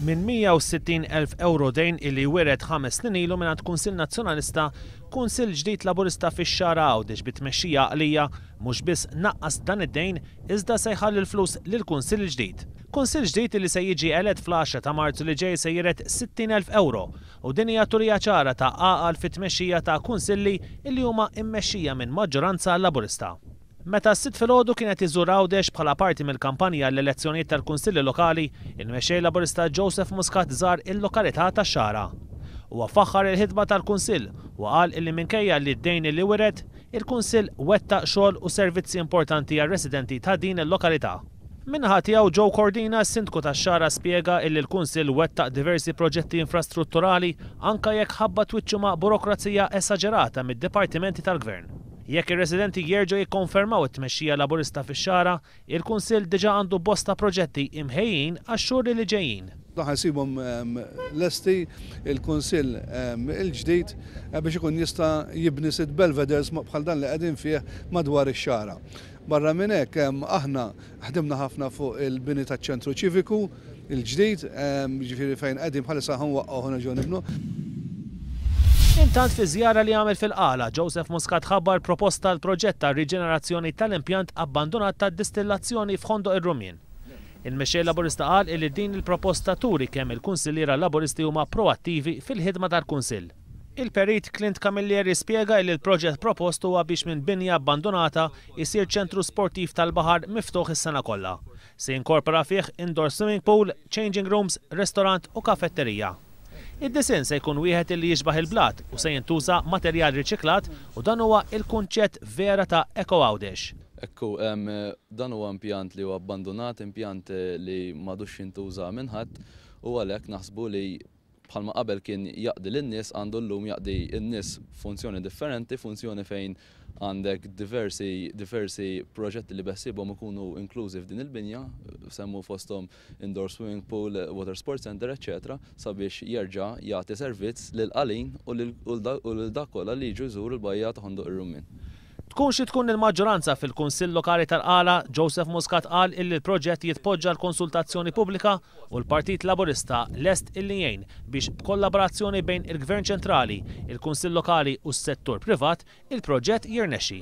minn 160.000 euro dejn illi wired ħames snin ilu minn Kunsil Nazzjonalista Kunsil ġdid Laburista fix xara għawdex bitmexxija għalija mhux biss naqqas dan id-dejn iżda sejħal il flus lil kunsil ġdid. Kunsil ġdid li se jiġi eled fl-10 ta' Marzu li ġej se jiret 60.000 euro u din hija turija ċara ta' għaqal fit-tmexxija ta' kunsilli illi huma immexxija minn maġġoranza Laburista. Meta s-sit fil fil-ħodu kienet iżur Għawdex bħala parti mill-kampanja l-elezzjonijiet tal-Kunsilli Lokali, il-mexxej Laburista Joseph Muscat żar il-lokalità tax-xara. Huwa faħħar il ħidba tal-Kunsill u qal li minkejja li d-dejn li wiret, il-Kunsill wettaq xogħol u servizzi importanti għar-residenti ta' din il-lokalità. Minħa tiegħu Joe Cordina sindku tax-xara spjega illi l-Kunsill wettaq diversi proġetti infrastrutturali anka jekk ħabba twiċċu ma' burokrazija esagerata mid-dipartimenti tal-Gvern. Jekk il residenti jerġgħu jikkonfermaw it-tmexxija laburista fix-xara, il-Kunsill diġà għandu bosta proġetti imħejjin għax-xhur li ġejjin. Daħan sibhom ehm, lesti il-Kunsill ehm, il-ġdid eh, biex ikun jista' jibni sit belveders bħal dan li qegħdin fih madwar ix-xara. Barra minn hekk ehm, aħna ħdimna ħafna fuq il-bini tal ċentru ċiviku il-ġdid, ġifieri fejn qegħdin bħalissa ħanwaqgħu ħana ġew nibnu. Intant fi żjara li għamel fil-qala, Joseph Muscat ħabbar proposta l-proġett ta' riġenerazzjoni tal-impjant abbandonat ta' distillazzjoni f'Ħondo ir-Rumin. Il-mexxej laburista qal li din il-proposta turi kemm il-kunsillira laburisti huma proattivi fil-ħidma tal-kunsill. Il-perit Clint Camilleri spiega li l-proġett propost huwa biex minn binja abbandonata isir ċentru sportiv tal-baħar miftuħ is-sena kollha. Se jinkorpora fih indoor swimming pool, changing rooms, restaurant u kafetterija. Id-disin se jkun wieħed li jiġbaħ il-blat u se jintuża materjal riċiklat u dan huwa il-kunċett vera ta' Eco Għawdex. Ekku, dan huwa impjant li huwa abbandonat, impjant eh, li madux jintuża minħat u għalhekk naħsbu li bħalma qabel kien jaqdi l-nies għandu l-lum jaqdi n-nies funzjoni differenti, funzjoni fejn għandek diversi, diversi proġetti li beħsibhom ikunu inklużi f'din il-binja, semmu fostom indoor swimming pool, water sports center, etc. sabiex jerġa' jagħti servizz lil qalin u lil dak li ġużur jżur il-bajja taħandu ir-rummin. Tkun xi tkun il-maġġoranza fil-Kunsill Lokali tal-Qala, Joseph Muscat qal illi l-proġett jitpoġġa l-konsultazzjoni pubblika u l-Partit Laburista lest illi jgħin biex b'kollaborazzjoni bejn il-Gvern Ċentrali, il-Kunsill Lokali u s-settur privat, il-proġett jirnexxi.